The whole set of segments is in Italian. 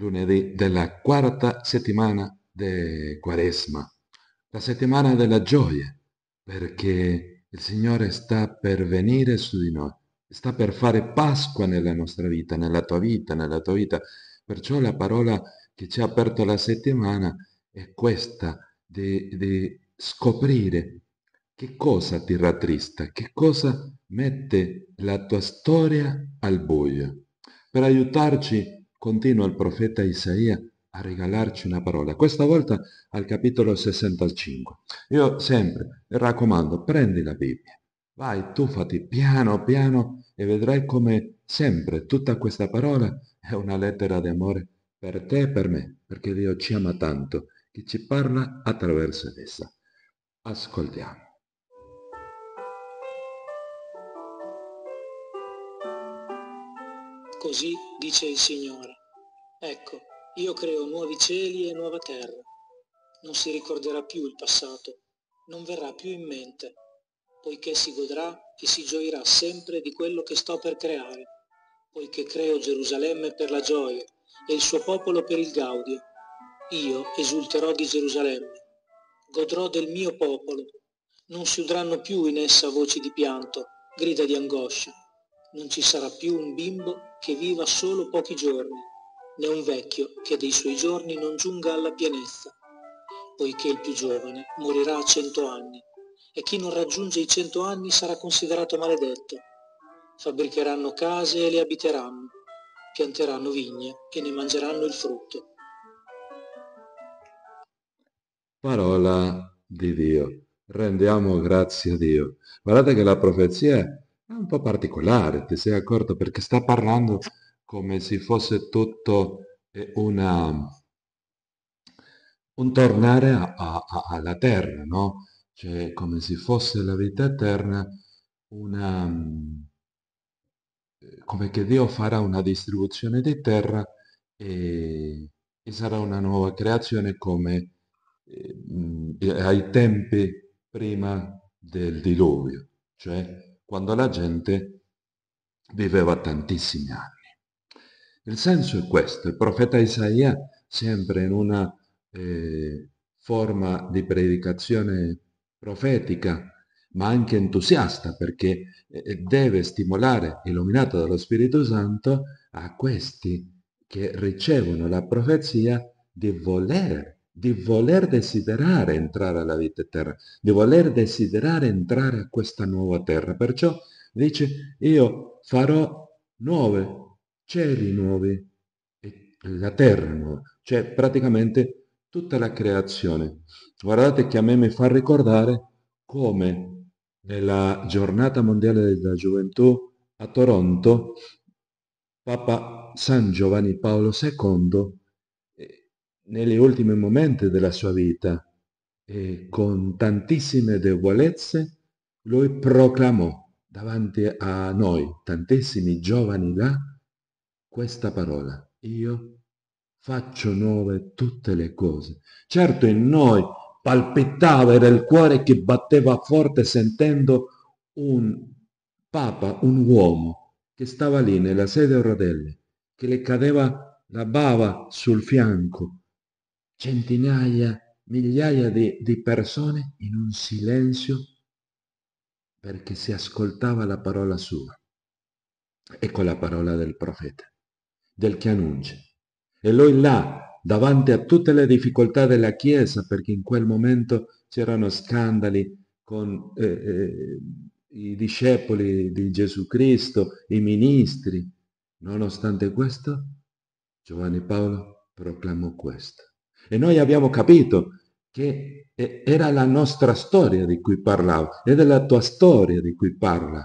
lunedì della quarta settimana di Quaresma, la settimana della gioia, perché il Signore sta per venire su di noi, sta per fare Pasqua nella nostra vita, nella tua vita, nella tua vita. Perciò la parola che ci ha aperto la settimana è questa, di, di scoprire che cosa ti rattrista, che cosa mette la tua storia al buio. Per aiutarci a continua il profeta Isaia a regalarci una parola, questa volta al capitolo 65. Io sempre raccomando, prendi la Bibbia, vai, tuffati piano piano e vedrai come sempre tutta questa parola è una lettera d'amore per te e per me, perché Dio ci ama tanto, che ci parla attraverso essa. Ascoltiamo. Così dice il Signore Ecco, io creo nuovi cieli e nuova terra. Non si ricorderà più il passato, non verrà più in mente, poiché si godrà e si gioirà sempre di quello che sto per creare, poiché creo Gerusalemme per la gioia e il suo popolo per il gaudio. Io esulterò di Gerusalemme, godrò del mio popolo. Non si udranno più in essa voci di pianto, grida di angoscia. Non ci sarà più un bimbo che viva solo pochi giorni né un vecchio che dei suoi giorni non giunga alla pienezza, poiché il più giovane morirà a cento anni, e chi non raggiunge i cento anni sarà considerato maledetto. Fabbricheranno case e le abiteranno, pianteranno vigne e ne mangeranno il frutto. Parola di Dio. Rendiamo grazie a Dio. Guardate che la profezia è un po' particolare, ti sei accorto, perché sta parlando come se fosse tutto eh, una, un tornare a, a, alla terra, no? Cioè come se fosse la vita eterna una, eh, come che Dio farà una distribuzione di terra e, e sarà una nuova creazione come eh, ai tempi prima del diluvio, cioè quando la gente viveva tantissimi anni. Il senso è questo, il profeta Isaia, sempre in una eh, forma di predicazione profetica, ma anche entusiasta, perché eh, deve stimolare, illuminato dallo Spirito Santo, a questi che ricevono la profezia di voler di voler desiderare entrare alla vita eterna, di voler desiderare entrare a questa nuova terra. Perciò dice, io farò nuove cieli nuovi, la terra nuova, cioè praticamente tutta la creazione. Guardate che a me mi fa ricordare come nella giornata mondiale della gioventù a Toronto Papa San Giovanni Paolo II, eh, negli ultimi momenti della sua vita, e con tantissime debolezze, lui proclamò davanti a noi, tantissimi giovani là, questa parola, io faccio nuove tutte le cose. Certo in noi palpitava, era il cuore che batteva forte sentendo un papa, un uomo, che stava lì nella sede a Rodelle, che le cadeva la bava sul fianco, centinaia, migliaia di, di persone in un silenzio perché si ascoltava la parola sua. Ecco la parola del profeta del che annuncia. E lui là, davanti a tutte le difficoltà della Chiesa, perché in quel momento c'erano scandali con eh, eh, i discepoli di Gesù Cristo, i ministri. Nonostante questo, Giovanni Paolo proclamò questo. E noi abbiamo capito che eh, era la nostra storia di cui parlavo, ed è la tua storia di cui parla.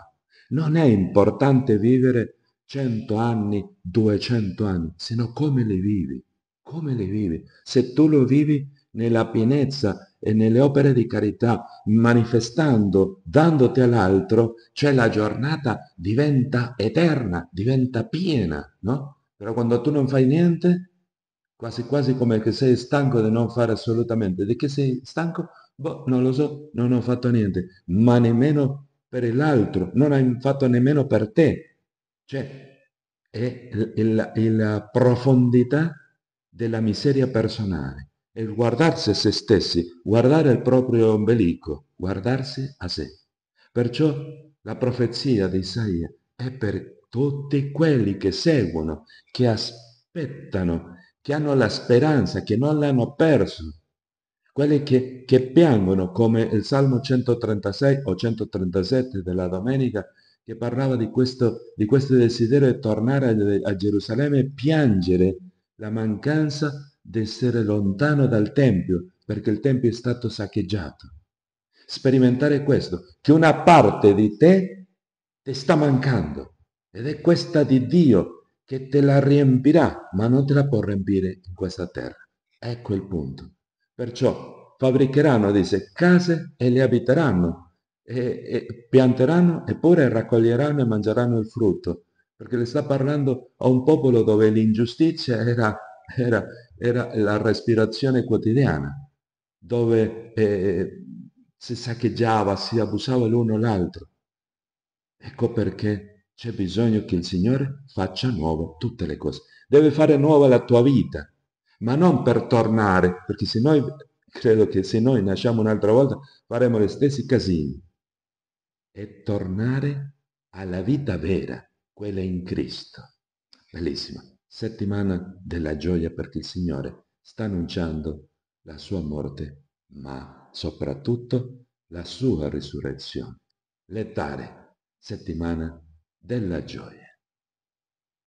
Non è importante vivere 100 anni, 200 anni, se no come le vivi? Come le vivi? Se tu lo vivi nella pienezza e nelle opere di carità, manifestando, dandoti all'altro, cioè la giornata diventa eterna, diventa piena, no? Però quando tu non fai niente, quasi quasi come che sei stanco di non fare assolutamente, di che sei stanco? Boh, non lo so, non ho fatto niente, ma nemmeno per l'altro, non hai fatto nemmeno per te, cioè, è la, è la profondità della miseria personale, è il guardarsi se stessi, guardare il proprio ombelico, guardarsi a sé. Perciò la profezia di Isaia è per tutti quelli che seguono, che aspettano, che hanno la speranza, che non l'hanno perso, quelli che, che piangono come il Salmo 136 o 137 della domenica, che parlava di questo, di questo desiderio di tornare a, a Gerusalemme e piangere la mancanza di essere lontano dal Tempio, perché il Tempio è stato saccheggiato. Sperimentare questo, che una parte di te ti sta mancando ed è questa di Dio che te la riempirà, ma non te la può riempire in questa terra. Ecco il punto. Perciò fabbricheranno, dice, case e le abiteranno, e, e pianteranno eppure raccoglieranno e mangeranno il frutto, perché le sta parlando a un popolo dove l'ingiustizia era, era, era la respirazione quotidiana, dove eh, si saccheggiava, si abusava l'uno l'altro. Ecco perché c'è bisogno che il Signore faccia nuovo tutte le cose. Deve fare nuova la tua vita, ma non per tornare, perché se noi, credo che se noi nasciamo un'altra volta, faremo gli stessi casini e tornare alla vita vera, quella in Cristo. Bellissima. Settimana della gioia perché il Signore sta annunciando la sua morte, ma soprattutto la sua risurrezione. Letare, settimana della gioia.